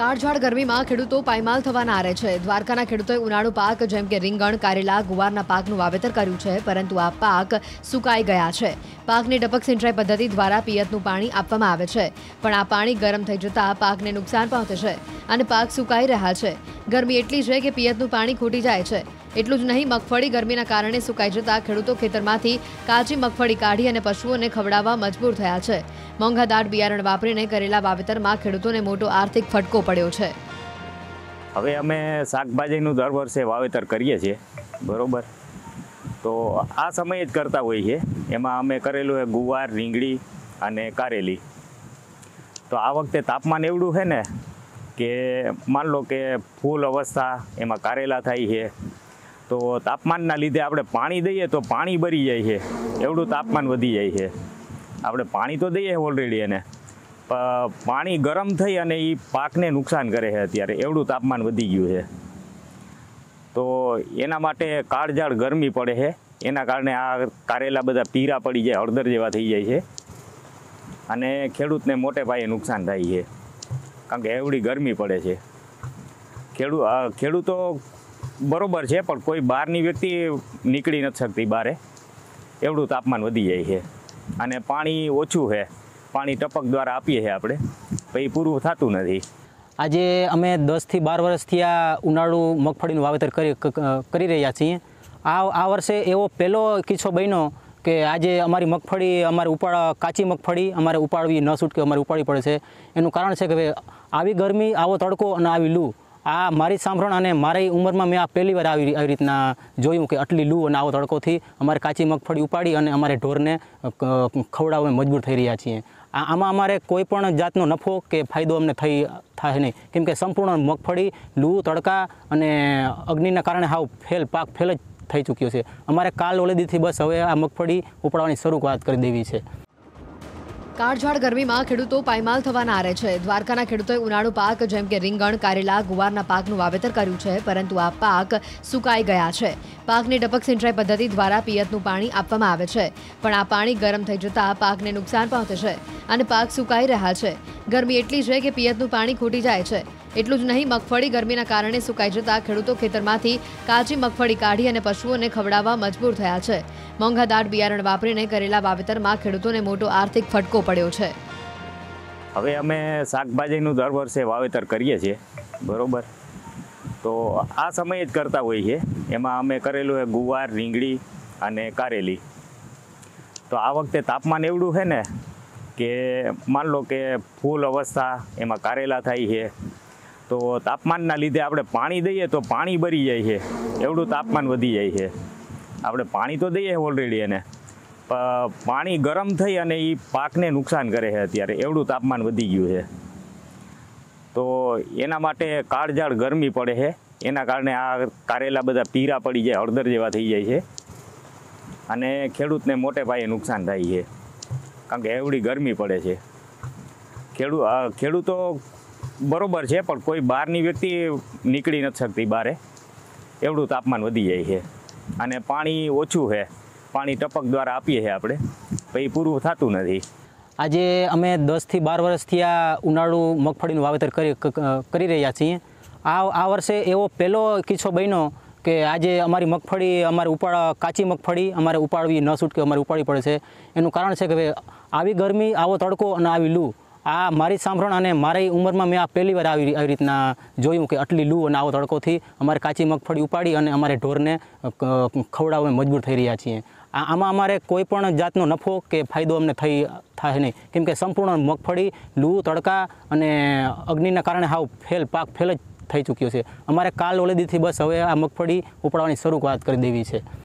કાળઝાળ ગરમીમાં ખેડૂતો પાયમાલ થવાના આરે છે દ્વારકાના ખેડૂતોએ ઉનાળુ પાક જેમ કે રીંગણ કારેલા ગુવારના પાકનું વાવેતર કર્યું છે પરંતુ આ પાક સુકાઈ ગયા છે પાકને ટપક સિંચાઈ પદ્ધતિ દ્વારા પિયતનું પાણી આપવામાં આવે છે પણ આ પાણી ગરમ થઈ જતાં પાકને નુકસાન પહોંચે છે અને પાક સુકાઈ રહ્યા છે ગરમી એટલી છે કે પિયતનું પાણી ખૂટી જાય છે એટલું જ નહીં મગફળી ગરમીના કારણે સુકાઈ જતા ખેડૂતો ખેતરમાંથી કાચી મગફળી કાઢી અને પશુઓને ખવડાવવા મજબૂર થયા છે મોંઘા દાટ બિયારણ વાપરીને કરેલા વાવેતરમાં ખેડૂતોને મોટો આર્થિક ફટકો પડ્યો છે હવે અમે શાકભાજીનું દર વર્ષે વાવેતર કરીએ છીએ બરાબર તો આ સમયે જ કરતા હોઈએ છીએ એમાં અમે કરેલું છે ગુવાર રીંગણી અને કારેલી તો આ વખતે તાપમાન એવડું છે ને કે માન લો કે ફૂલ અવસ્થા એમાં કારેલા થાય છે તો તાપમાનના લીધે આપણે પાણી દઈએ તો પાણી બરી જાય છે એવડું તાપમાન વધી જાય છે આપણે પાણી તો દઈએ ઓલરેડી એને પાણી ગરમ થઈ અને એ પાકને નુકસાન કરે છે અત્યારે એવડું તાપમાન વધી ગયું છે તો એના માટે કાળજાળ ગરમી પડે છે એના કારણે આ કારેલા બધા પીરા પડી જાય હળદર જેવા થઈ જાય છે અને ખેડૂતને મોટે પાયે નુકસાન થાય છે કારણ કે એવડી ગરમી પડે છે ખેડૂ ખેડૂતો બરોબર છે પણ કોઈ બહારની વ્યક્તિ નીકળી નથી શકતી બહારે એવડું તાપમાન વધી જાય છે અને પાણી ઓછું છે પાણી ટપક દ્વારા આપીએ છીએ આપણે પછી પૂરું થતું નથી આજે અમે દસથી બાર વર્ષથી આ ઉનાળું મગફળીનું વાવેતર કરી કરી રહ્યા છીએ આ આ વર્ષે એવો પહેલો કિસ્સો બન્યો કે આજે અમારી મગફળી અમારે ઉપાડ કાચી મગફળી અમારે ઉપાડવી ન છૂટકે અમારે ઉપાડવી પડે છે એનું કારણ છે કે આવી ગરમી આવો તડકો અને આવી લૂ આ મારી સાંભળણ અને મારી ઉંમરમાં મેં આ પહેલી વાર આવી આવી રીતના જોયું કે આટલી લૂ અને આવો તડકોથી અમારે કાચી મગફળી ઉપાડી અને અમારે ઢોરને ખવડાવવા મજબૂર થઈ રહ્યા છીએ આ આમાં અમારે કોઈ પણ જાતનો નફો કે ફાયદો અમને થઈ થાય નહીં કેમ કે સંપૂર્ણ મગફળી લૂ તડકા અને અગ્નિના કારણે હાવ ફેલ પાક ફેલ જ થઈ ચૂક્યો છે અમારે કાલ ઓલેદીથી બસ હવે આ મગફળી ઉપાડવાની શરૂઆત કરી દેવી છે કાળઝાળ ગરમીમાં ખેડૂતો પાયમાલ થવાના આરે છે દ્વારકાના ખેડૂતોએ ઉનાળુ પાક જેમ કે રીંગણ કારેલા ગુવારના પાકનું વાવેતર કર્યું છે પરંતુ આ પાક સુકાઈ ગયા છે પાકને ટપક સિંચાઈ પદ્ધતિ દ્વારા પિયતનું પાણી આપવામાં આવે છે પણ આ પાણી ગરમ થઈ જતાં પાકને નુકસાન પહોંચે છે અને પાક સુકાઈ રહ્યા છે ગરમી એટલી છે કે પિયતનું પાણી ખૂટી જાય છે એટલું જ નહીં મગફળી ગરમીના કારણે સુકાઈ જતાં ખેડૂતો ખેતરમાંથી કાચી મગફળી કાઢી અને પશુઓને ખવડાવવા મજબૂર થયા છે મોંઘાદાટ બિયારણ વાપરીને કરેલા વાવેતરમાં ખેડૂતોને મોટો આર્થિક ફટકો પડ્યો છે હવે અમે શાકભાજીનું દર વર્ષે વાવેતર કરીએ છીએ બરોબર તો આ સમયે જ કરતા હોઈએ છીએ એમાં અમે કરેલું છે ગુવાર રીંગણી અને કારેલી તો આ વખતે તાપમાન એવડું છે ને કે માન લો કે ફૂલ અવસ્થા એમાં કારેલા થાય છે તો તાપમાનના લીધે આપણે પાણી દઈએ તો પાણી બરી જાય છે એવડું તાપમાન વધી જાય છે આપણે પાણી તો દઈએ ઓલરેડી એને પાણી ગરમ થઈ અને એ પાકને નુકસાન કરે છે અત્યારે એવડું તાપમાન વધી ગયું છે તો એના માટે કાળઝાળ ગરમી પડે છે એના કારણે આ કારેલા બધા પીરા પડી જાય હળદર જેવા થઈ જાય છે અને ખેડૂતને મોટે પાયે નુકસાન થાય છે કારણ કે એવડી ગરમી પડે છે ખેડૂત ખેડૂતો બરાબર છે પણ કોઈ બહારની વ્યક્તિ નીકળી નથી શકતી બહારે એવડું તાપમાન વધી જાય છે અને પાણી ઓછું છે પાણી ટપક દ્વારા આપીએ છીએ આપણે પછી પૂરું થતું નથી આજે અમે દસથી બાર વર્ષથી આ ઉનાળું મગફળીનું વાવેતર કરી કરી રહ્યા છીએ આ આ વર્ષે એવો પહેલો કિસ્સો બન્યો કે આજે અમારી મગફળી અમારે ઉપાડ કાચી મગફળી અમારે ઉપાડવી ન છૂટકે અમારે ઉપાડવી પડે છે એનું કારણ છે કે ભાઈ આવી ગરમી આવો તડકો અને આવી લૂ આ મારી સાંભળણ અને મારી ઉંમરમાં મેં આ પહેલી વાર આવી આવી રીતના જોયું કે આટલી લૂ અને આવો તડકોથી અમારે કાચી મગફળી ઉપાડી અને અમારે ઢોરને ખવડાવવા મજબૂર થઈ રહ્યા છીએ આ આમાં અમારે કોઈ પણ જાતનો નફો કે ફાયદો અમને થઈ થાય નહીં કેમ કે સંપૂર્ણ મગફળી લૂ તડકા અને અગ્નિના કારણે હાવ ફેલ પાક ફેલ જ થઈ ચૂક્યો છે અમારે કાલ ઓલેદીથી બસ હવે આ મગફળી ઉપાડવાની શરૂઆત કરી દેવી છે